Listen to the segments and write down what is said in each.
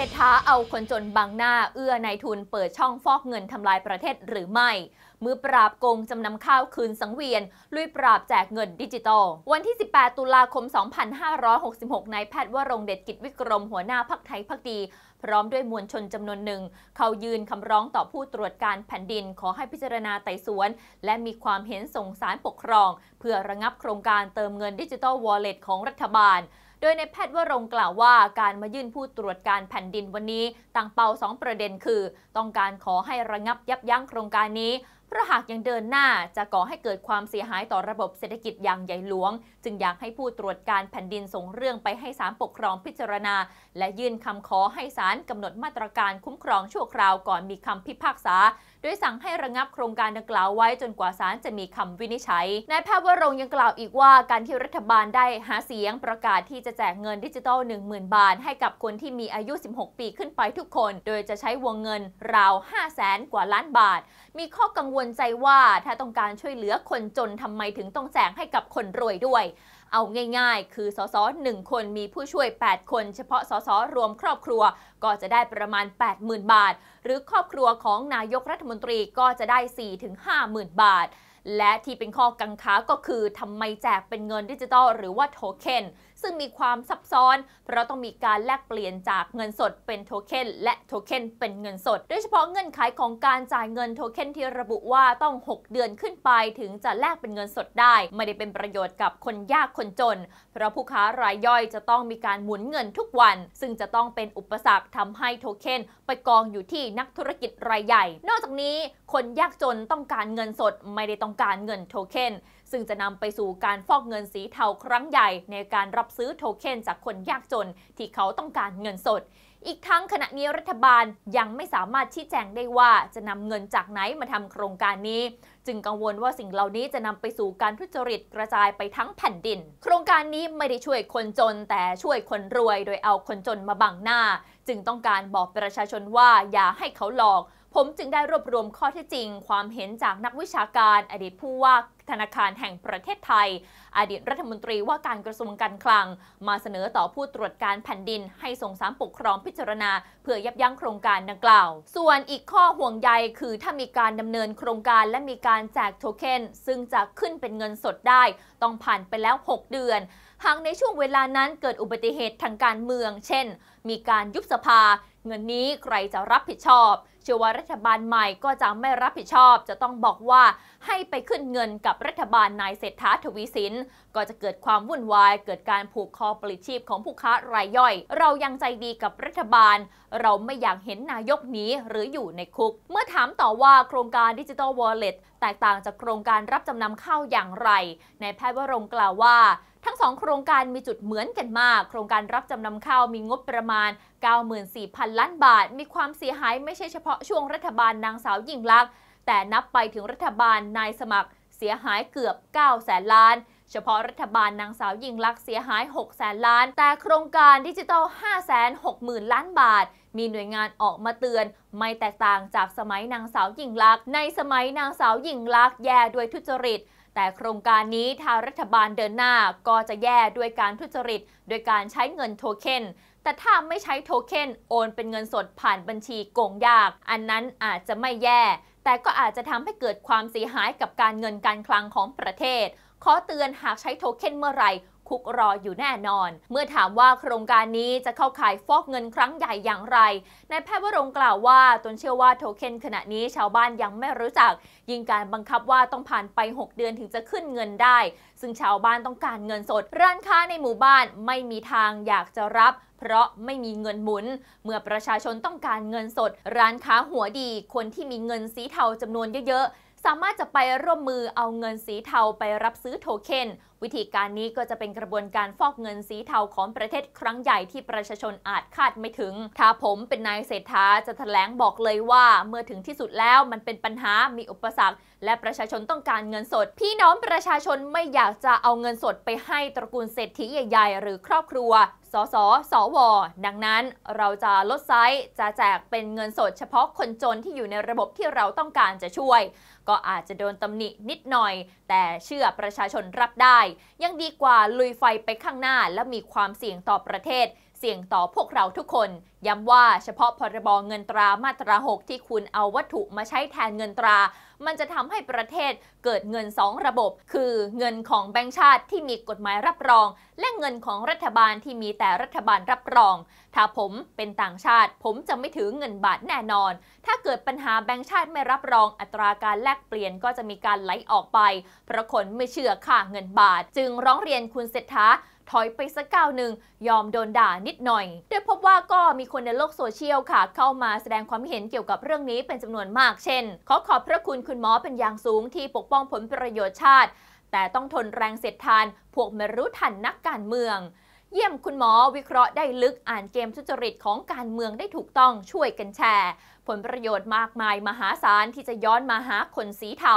เศรษฐาเอาคนจนบังหน้าเอื้อนายทุนเปิดช่องฟอกเงินทำลายประเทศหรือไม่ มือปราบโกงจำนำข้าวคืนสังเวียน ลุยปราบแจกเงินดิจิตอล วันที่ 18 ตุลาคม 2566 นายแพทย์วรงเดชกิจวิกรมหัวหน้าพักไทยพักดี พร้อมด้วยมวลชนจำนวนหนึ่ง เขายืนคำร้องต่อผู้ตรวจการแผ่นดินขอให้พิจารณาไต่สวนและมีความเห็นส่งสารปกครอง เพื่อระงับโครงการเติมเงินดิจิตอลวอลเล็ตของรัฐบาลโดยในแพทย์วรงกล่าวว่า การมายื่นผู้ตรวจการแผ่นดินวันนี้ตั้งเป้า2ประเด็นคือ ต้องการขอให้ระงับยับยั้งโครงการนี้เพราะหากยังเดินหน้าจะก่อให้เกิดความเสียหายต่อระบบเศรษฐกิจอย่างใหญ่หลวง จึงอยากให้ผู้ตรวจการแผ่นดินส่งเรื่องไปให้ศาลปกครองพิจารณาและยื่นคำขอให้ศาลกำหนดมาตรการคุ้มครองชั่วคราวก่อนมีคำพิพากษาดยสั่งให้ระงับโครงการดังกล่าวไว้จนกว่าศาลจะมีคำวินิจฉัยนายแพทย์วรงยังกล่าวอีกว่าการที่รัฐบาลได้หาเสียงประกาศที่จะแจกเงินดิจิทัล 10,000 บาท ให้กับคนที่มีอายุ 16 ปีขึ้นไปทุกคน โดยจะใช้วงเงินราว5 0 0แสนกว่าล้านบาท มีข้อกังวลใจว่าถ้าต้องการช่วยเหลือคนจนทำไมถึงต้องแจกให้กับคนรวยด้วยเอาง่ายๆ คือสสหนึ่งคนมีผู้ช่วย 8 คน เฉพาะสสรวมครอบครัวก็จะได้ประมาณ 80,000 บาท หรือครอบครัวของนายกรัฐมนตรีก็จะได้ 4-50,000 บาท และที่เป็นข้อกังขาก็คือทำไมแจกเป็นเงินดิจิตอลหรือว่าโทเค็นซึ่งมีความซับซ้อน เพราะต้องมีการแลกเปลี่ยนจากเงินสดเป็นโทเค็นและโทเค็นเป็นเงินสดโดยเฉพาะเงื่อนไขของการจ่ายเงินโทเค็นที่ระบุว่าต้อง 6 เดือนขึ้นไปถึงจะแลกเป็นเงินสดได้ ไม่ได้เป็นประโยชน์กับคนยากคนจน เพราะผู้ค้ารายย่อยจะต้องมีการหมุนเงินทุกวัน ซึ่งจะต้องเป็นอุปสรรคทำให้โทเค็นไปกองอยู่ที่นักธุรกิจรายใหญ่ นอกจากนี้คนยากจนต้องการเงินสดไม่ได้ต้องการเงินโทเค็นซึ่งจะนำไปสู่การฟอกเงินสีเทาครั้งใหญ่ในการรับซื้อโทเค็นจากคนยากจน ที่เขาต้องการเงินสด อีกทั้งขณะนี้รัฐบาลยังไม่สามารถชี้แจงได้ว่าจะนำเงินจากไหนมาทำโครงการนี้ จึงกังวลว่าสิ่งเหล่านี้จะนำไปสู่การทุจริตกระจายไปทั้งแผ่นดิน โครงการนี้ไม่ได้ช่วยคนจนแต่ช่วยคนรวยโดยเอาคนจนมาบังหน้า จึงต้องการบอกประชาชนว่าอย่าให้เขาหลอก ผมจึงได้รวบรวมข้อเท็จจริง ความเห็นจากนักวิชาการอดีตผู้ว่าธนาคารแห่งประเทศไทย อดีตรัฐมนตรีว่าการกระทรวงการคลัง มาเสนอต่อผู้ตรวจการแผ่นดินให้ส่งสารปกครองพิจารณา เพื่อยับยั้งโครงการดังกล่าว ส่วนอีกข้อห่วงใยคือถ้ามีการดำเนินโครงการและมีการแจกโทเค็นซึ่งจะขึ้นเป็นเงินสดได้ต้องผ่านไปแล้ว 6 เดือนหากในช่วงเวลานั้นเกิดอุบัติเหตุทางการเมือง เช่น มีการยุบสภา เงินนี้ใครจะรับผิดชอบชื่อว่ารัฐบาลใหม่ก็จะไม่รับผิดชอบจะต้องบอกว่าให้ไปขึ้นเงินกับรัฐบาลนายเศรษฐาทวีสินก็จะเกิดความวุ่นวาย เกิดการผูกคอปลิดชีพของผู้ค้ารายย่อย เรายังใจดีกับรัฐบาล เราไม่อยากเห็นนายกนี้หรืออยู่ในคุก เมื่อถามต่อว่าโครงการดิจิทัลวอลเล็ตแตกต่างจากโครงการรับจำนำข้าวอย่างไรในแพทย์วรงกล่าวว่าทั้งสองโครงการมีจุดเหมือนกันมาก โครงการรับจำนำข้าวมีงบประมาณ 94,000 ล้านบาท มีความเสียหายไม่ใช่เฉพาะช่วงรัฐบาลนางสาวยิ่งลักษณ์แต่นับไปถึงรัฐบาลนายสมัครเสียหายเกือบ9แสนล้าน เฉพาะรัฐบาลนางสาวยิ่งลักษณ์เสียหาย6แสนล้าน แต่โครงการดิจิตอล 5 6 0 0 0 ล้านบาท มีหน่วยงานออกมาเตือนไม่แตกต่างจากสมัยนางสาวยิ่งลักษณ์ในสมัยนางสาวยิ่งลักษณ์แย่ด้วยทุจริตแต่โครงการนี้ทางรัฐบาลเดินหน้าก็จะแย่ด้วยการทุจริตโดยการใช้เงินโทเค็นแต่ถ้าไม่ใช้โทเค็นโอนเป็นเงินสดผ่านบัญชีโกงยาก อันนั้นอาจจะไม่แย่ แต่ก็อาจจะทำให้เกิดความเสียหายกับการเงินการคลังของประเทศขอเตือนหากใช้โทเค็นเมื่อไหร่คุกรออยู่แน่นอน เมื่อถามว่าโครงการนี้จะเข้าข่ายฟอกเงินครั้งใหญ่อย่างไร นายแพทย์วรงกล่าวว่า ตนเชื่อว่าโทเค็นขณะนี้ชาวบ้านยังไม่รู้จัก ยิ่งการบังคับว่าต้องผ่านไป 6 เดือนถึงจะขึ้นเงินได้ ซึ่งชาวบ้านต้องการเงินสด ร้านค้าในหมู่บ้านไม่มีทางอยากจะรับเพราะไม่มีเงินหมุน เมื่อประชาชนต้องการเงินสด ร้านค้าหัวดี คนที่มีเงินสีเทาจำนวนเยอะๆสามารถจะไปร่วมมือเอาเงินสีเทาไปรับซื้อโทเค็นวิธีการนี้ก็จะเป็นกระบวนการฟอกเงินสีเทาของประเทศครั้งใหญ่ที่ประชาชนอาจคาดไม่ถึง ถ้าผมเป็นนายเศรษฐาจะถแถลงบอกเลยว่าเมื่อถึงที่สุดแล้วมันเป็นปัญหา มีอุปสรรคและประชาชนต้องการเงินสด พี่น้องประชาชนไม่อยากจะเอาเงินสดไปให้ตระกูลเศรษฐีใหญ่ๆ หรือครอบครัว สสสว ดังนั้นเราจะลดไซส์จะแจกเป็นเงินสดเฉพาะคนจนที่อยู่ในระบบที่เราต้องการจะช่วย ก็อาจจะโดนตำหนินิดหน่อย แต่เชื่อประชาชนรับได้ยังดีกว่าลุยไฟไปข้างหน้าและมีความเสี่ยงต่อประเทศเสี่ยงต่อพวกเราทุกคน ย้ำว่าเฉพาะพรบเงินตรามาตรา6ที่คุณเอาวัตถุมาใช้แทนเงินตรามันจะทำให้ประเทศเกิดเงิน 2 ระบบ คือเงินของแบงค์ชาติที่มีกฎหมายรับรอง และเงินของรัฐบาลที่มีแต่รัฐบาลรับรอง ถ้าผมเป็นต่างชาติผมจะไม่ถือเงินบาทแน่นอน ถ้าเกิดปัญหาแบงค์ชาติไม่รับรอง อัตราการแลกเปลี่ยนก็จะมีการไหลออกไปเพราะคนไม่เชื่อค่าเงินบาท จึงร้องเรียนคุณเศรษฐาถอยไปสักก้าวหนึ่งยอมโดนด่านิดหน่อยโดยพบว่าก็มีคนในโลกโซเชียลค่ะ เข้ามาแสดงความเห็นเกี่ยวกับเรื่องนี้เป็นจำนวนมากเช่น ขอขอบพระคุณคุณหมอเป็นอย่างสูงที่ปกป้องผลประโยชน์ชาติ แต่ต้องทนแรงเสียดทาน พวกไม่รู้ทันนักการเมือง เยี่ยมคุณหมอวิเคราะห์ได้ลึกอ่านเกมทุจริตของการเมืองได้ถูกต้องช่วยกันแชร์ ผลประโยชน์มากมาย มหาศาลที่จะย้อนมาหาคนสีเทา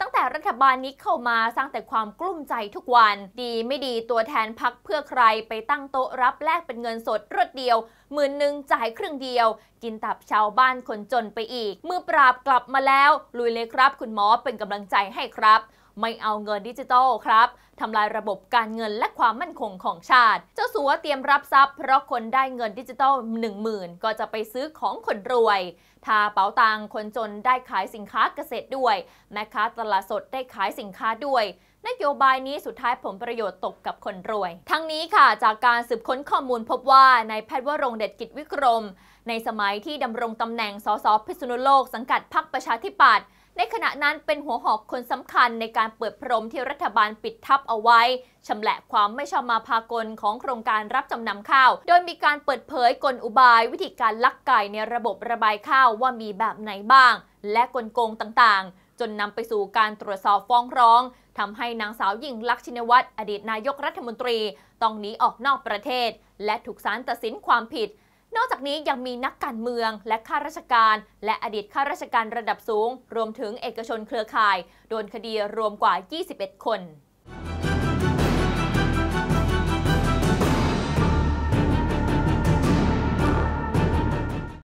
ตั้งแต่รัฐบาลนี้เข้ามาสร้างแต่ความกลุ้มใจทุกวัน ดีไม่ดีตัวแทนพักเพื่อใครไปตั้งโต๊ะรับแลกเป็นเงินสดรวดเดียว หมื่นหนึ่งจ่ายครึ่งเดียว กินตับชาวบ้านคนจนไปอีกมือปราบกลับมาแล้วลุยเลยครับคุณหมอเป็นกำลังใจให้ครับไม่เอาเงินดิจิตอลครับทำลายระบบการเงินและความมั่นคงของชาติ เจ้าสัวเตรียมรับทรัพย์เพราะคนได้เงินดิจิตอล1 0,000ก็จะไปซื้อของคนรวยทาเป๋าตังคนจนได้ขายสินค้าเกษตรด้วย แม่ค้าตลาดสดได้ขายสินค้าด้วยนโยบายนี้สุดท้ายผลประโยชน์ตกกับคนรวย ทั้งนี้ค่ะจากการสืบค้นข้อมูลพบว่านายแพทย์วรงเดชกิจวิกรม ในสมัยที่ดำรงตำแหน่งสสพิษณุโลกสังกัดพรรคประชาธิปัตย์ในขณะนั้นเป็นหัวหอกคนสำคัญในการเปิดพรมที่รัฐบาลปิดทับเอาไว้ ชำแหละความไม่ชอบมาพากลของโครงการรับจำนำข้าว โดยมีการเปิดเผยกลอุบายวิธีการลักไก่ในระบบระบายข้าวว่ามีแบบไหนบ้าง และกลโกงต่างๆ จนนำไปสู่การตรวจสอบฟ้องร้อง ทำให้นางสาวยิ่งลักษณ์ชินวัตรอดีตนายกรัฐมนตรีต้องหนีออกนอกประเทศ และถูกศาลตัดสินความผิดนอกจากนี้ยังมีนักการเมืองและข้าราชการ และอดีตข้าราชการระดับสูง รวมถึงเอกชนเครือข่าย โดนคดีรวมกว่า 21 คน